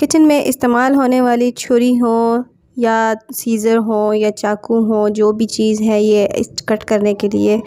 kitchen में इस्तेमाल होने वाली छुरी हो या सीज़र हो या चाकू हो जो भी चीज़ है ये कट करने के लिए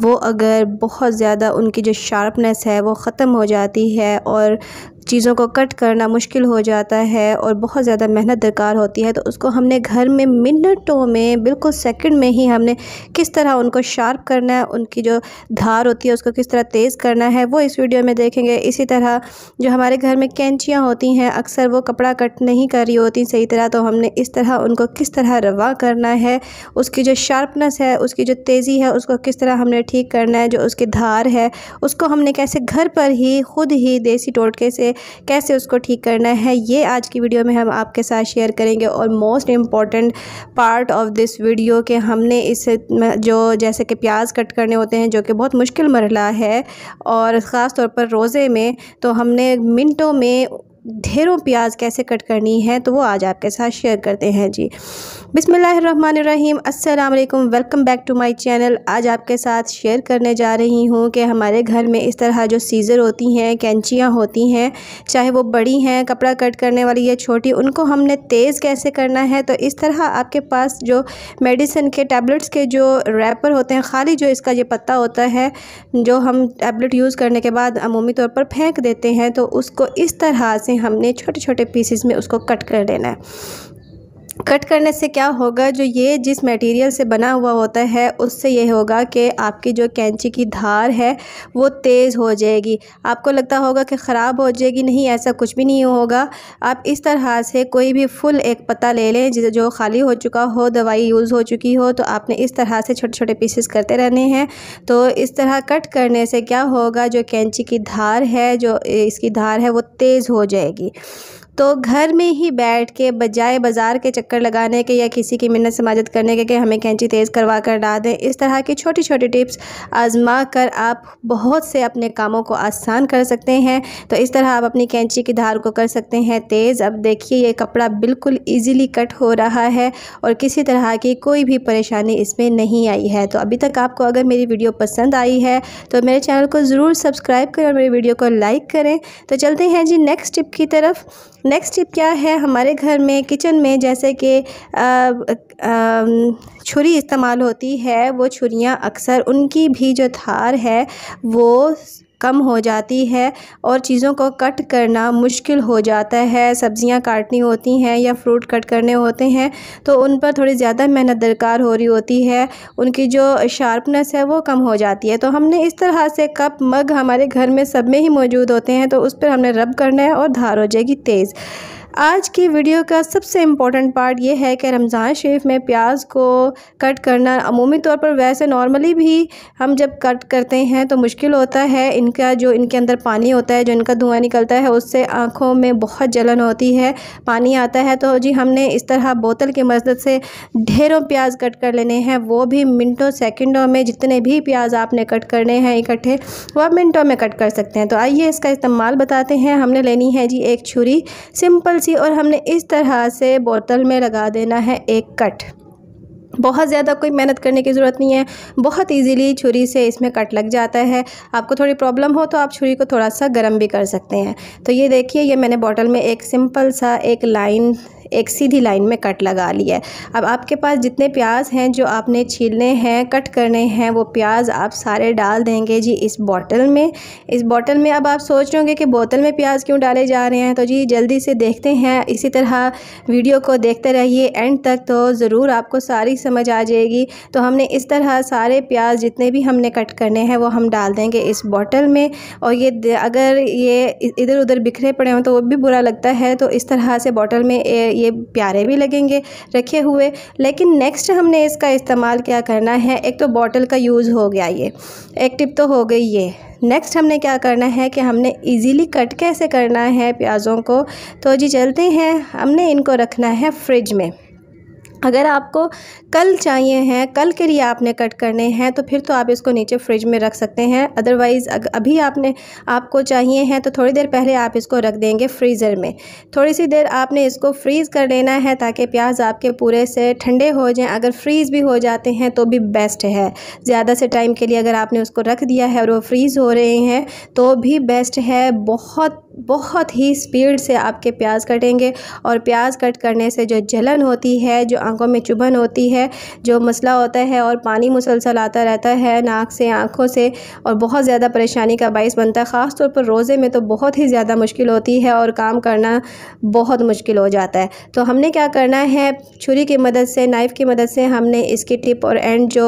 वो अगर बहुत ज़्यादा उनकी जो शार्पनेस है वो ख़त्म हो जाती है और चीज़ों को कट करना मुश्किल हो जाता है और बहुत ज़्यादा मेहनत दरकार होती है तो उसको हमने घर में मिनटों में बिल्कुल सेकंड में ही हमने किस तरह उनको शार्प करना है उनकी जो धार होती है उसको किस तरह तेज़ करना है वो इस वीडियो में देखेंगे इसी तरह जो हमारे घर में कैंचियाँ होती हैं अक्सर वो कपड़ा कट नहीं कर रही होती सही तरह तो हमने इस तरह उनको किस तरह रवा करना है उसकी जो शार्पनेस है उसकी जो तेज़ी है उसको किस तरह हमने ठीक करना है जो उसकी धार है उसको हमने कैसे घर पर ही ख़ुद ही देसी टोटके से कैसे उसको ठीक करना है ये आज की वीडियो में हम आपके साथ शेयर करेंगे और most important part of this video के हमने इस जो जैसे कि प्याज कट करने होते हैं जो कि बहुत मुश्किल मरला है और ख़ास तौर पर रोज़े में तो हमने मिनटों में ढेरों प्याज कैसे कट करनी है तो वो आज आपके साथ शेयर करते हैं जी बिसमीम अल्लाम welcome back to my channel आज आपके साथ शेयर करने जा रही हूँ कि हमारे घर में इस तरह जो सीज़र होती हैं कैंचियाँ होती हैं चाहे वो बड़ी हैं कपड़ा कट करने वाली या छोटी उनको हमने तेज़ कैसे करना है तो इस तरह आपके पास जो मेडिसिन के टैबलेट्स के जो रैपर होते हैं खाली जो इसका ये पत्ता होता है जो हम टैबलेट यूज़ करने के बाद अमूमी तौर पर फेंक देते हैं तो उसको इस तरह से हमने छोटे छोटे पीसेस में उसको कट कर लेना है कट करने से क्या होगा जो ये जिस मटेरियल से बना हुआ होता है उससे ये होगा कि आपकी जो कैंची की धार है वो तेज़ हो जाएगी आपको लगता होगा कि ख़राब हो जाएगी नहीं ऐसा कुछ भी नहीं होगा आप इस तरह से कोई भी फुल एक पत्ता ले लें जिसे जो खाली हो चुका हो दवाई यूज़ हो चुकी हो तो आपने इस तरह से छोटे छोटे पीसेस करते रहने हैं तो इस तरह कट करने से क्या होगा जो कैंची की धार है जो इसकी धार है वो तेज़ हो जाएगी तो घर में ही बैठ के बजाय बाज़ार के चक्कर लगाने के या किसी की मिन्नत समाजत करने के कि हमें कैंची तेज़ करवा कर डाल दें इस तरह की छोटी छोटी टिप्स आजमा कर आप बहुत से अपने कामों को आसान कर सकते हैं तो इस तरह आप अपनी कैंची की धार को कर सकते हैं तेज़ अब देखिए ये कपड़ा बिल्कुल ईजीली कट हो रहा है और किसी तरह की कोई भी परेशानी इसमें नहीं आई है तो अभी तक आपको अगर मेरी वीडियो पसंद आई है तो मेरे चैनल को ज़रूर सब्सक्राइब करें और मेरी वीडियो को लाइक करें तो चलते हैं जी नेक्स्ट टिप की तरफ नेक्स्ट टिप क्या है हमारे घर में किचन में जैसे कि छुरी इस्तेमाल होती है वो छुरियाँ अक्सर उनकी भी जो थार है वो कम हो जाती है और चीज़ों को कट करना मुश्किल हो जाता है सब्ज़ियाँ काटनी होती हैं या फ्रूट कट करने होते हैं तो उन पर थोड़ी ज़्यादा मेहनत दरकार हो रही होती है उनकी जो शार्पनेस है वो कम हो जाती है तो हमने इस तरह से कप मग हमारे घर में सब में ही मौजूद होते हैं तो उस पर हमने रब करना है और धार हो जाएगी तेज़ आज की वीडियो का सबसे इम्पॉर्टेंट पार्ट ये है कि रमज़ान शरीफ में प्याज को कट करना अमूमी तौर पर वैसे नॉर्मली भी हम जब कट करते हैं तो मुश्किल होता है इनका जो इनके अंदर पानी होता है जो इनका धुआं निकलता है उससे आँखों में बहुत जलन होती है पानी आता है तो जी हमने इस तरह बोतल की मदद से ढेरों प्याज कट कर लेने हैं वो भी मिनटों सेकेंडों में जितने भी प्याज आपने कट करने हैं इकट्ठे वह मिनटों में कट कर सकते हैं तो आइए इसका इस्तेमाल बताते हैं हमने लेनी है जी एक छुरी सिंपल सी और हमने इस तरह से बोतल में लगा देना है एक कट बहुत ज़्यादा कोई मेहनत करने की ज़रूरत नहीं है बहुत इजीली छुरी से इसमें कट लग जाता है आपको थोड़ी प्रॉब्लम हो तो आप छुरी को थोड़ा सा गर्म भी कर सकते हैं तो ये देखिए ये मैंने बॉटल में एक सिंपल सा एक लाइन एक सीधी लाइन में कट लगा लिया है अब आपके पास जितने प्याज हैं जो आपने छीलने हैं कट करने हैं वो प्याज आप सारे डाल देंगे जी इस बॉटल में इस बॉटल में अब आप सोच रहे होंगे कि बोतल में प्याज क्यों डाले जा रहे हैं तो जी जल्दी से देखते हैं इसी तरह वीडियो को देखते रहिए एंड तक तो ज़रूर आपको सारी समझ आ जाएगी तो हमने इस तरह सारे प्याज जितने भी हमने कट करने हैं वो हम डाल देंगे इस बॉटल में और ये अगर ये इधर उधर बिखरे पड़े हों तो वो भी बुरा लगता है तो इस तरह से बॉटल में ये प्यारे भी लगेंगे रखे हुए लेकिन नेक्स्ट हमने इसका इस्तेमाल क्या करना है एक तो बॉटल का यूज़ हो गया ये एक टिप तो हो गई ये नेक्स्ट हमने क्या करना है कि हमने इजीली कट कैसे करना है प्याज़ों को तो जी चलते हैं हमने इनको रखना है फ्रिज में अगर आपको कल चाहिए हैं कल के लिए आपने कट करने हैं तो फिर तो आप इसको नीचे फ्रिज में रख सकते हैं अदरवाइज़ अभी आपने आपको चाहिए हैं तो थोड़ी देर पहले आप इसको रख देंगे फ्रीज़र में थोड़ी सी देर आपने इसको फ्रीज़ कर लेना है ताकि प्याज आपके पूरे से ठंडे हो जाएँ अगर फ्रीज़ भी हो जाते हैं तो भी बेस्ट है ज़्यादा से टाइम के लिए अगर आपने उसको रख दिया है और वो फ्रीज़ हो रहे हैं तो भी बेस्ट है बहुत बहुत ही स्पीड से आपके प्याज कटेंगे और प्याज कट करने से जो जलन होती है जो आंखों में चुभन होती है जो मसला होता है और पानी मुसलसल आता रहता है नाक से आँखों से और बहुत ज़्यादा परेशानी का बायस बनता है ख़ास तौर पर रोज़े में तो बहुत ही ज़्यादा मुश्किल होती है और काम करना बहुत मुश्किल हो जाता है तो हमने क्या करना है छुरी की मदद से नाइफ़ की मदद से हमने इसकी टिप और एंड जो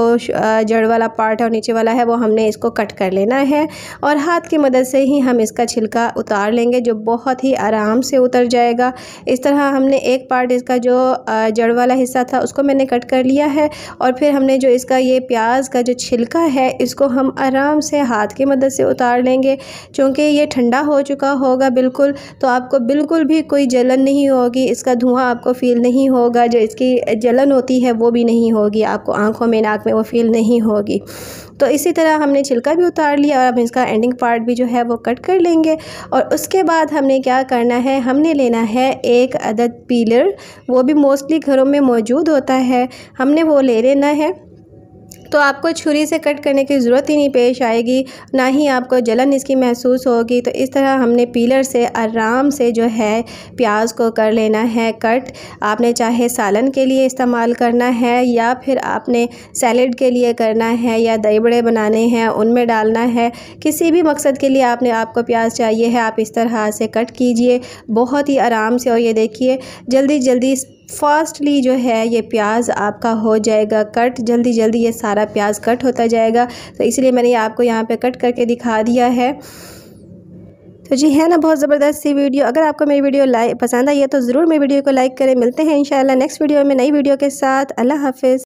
जड़ वाला पार्ट है और नीचे वाला है वो हमने इसको कट कर लेना है और हाथ की मदद से ही हम इसका छिलका उतार डालेंगे जो बहुत ही आराम से उतर जाएगा इस तरह हमने एक पार्ट इसका जो जड़ वाला हिस्सा था उसको मैंने कट कर लिया है और फिर हमने जो इसका ये प्याज का जो छिलका है इसको हम आराम से हाथ की मदद से उतार लेंगे चूँकि ये ठंडा हो चुका होगा बिल्कुल तो आपको बिल्कुल भी कोई जलन नहीं होगी इसका धुआं आपको फ़ील नहीं होगा जो इसकी जलन होती है वो भी नहीं होगी आपको आँखों में नाक में वो फ़ील नहीं होगी तो इसी तरह हमने छिलका भी उतार लिया और अब इसका एंडिंग पार्ट भी जो है वो कट कर लेंगे और उस उसके बाद हमने क्या करना है हमने लेना है एक अदद पीलर वो भी मोस्टली घरों में मौजूद होता है हमने वो ले लेना है तो आपको छुरी से कट करने की ज़रूरत ही नहीं पेश आएगी ना ही आपको जलन इसकी महसूस होगी तो इस तरह हमने पीलर से आराम से जो है प्याज को कर लेना है कट आपने चाहे सालन के लिए इस्तेमाल करना है या फिर आपने सैलड के लिए करना है या दही बड़े बनाने हैं उनमें डालना है किसी भी मकसद के लिए आपने आपको प्याज चाहिए है आप इस तरह से कट कीजिए बहुत ही आराम से और ये देखिए जल्दी जल्दी फास्टली जो है ये प्याज आपका हो जाएगा कट जल्दी जल्दी ये सारा प्याज कट होता जाएगा तो इसलिए मैंने आपको यहाँ पे कट करके दिखा दिया है तो जी है ना बहुत ज़बरदस्त सी वीडियो अगर आपको मेरी वीडियो लाइक पसंद आई है तो ज़रूर मेरी वीडियो को लाइक करें मिलते हैं इंशाल्लाह नेक्स्ट वीडियो में नई वीडियो के साथ अल्लाह हाफिज़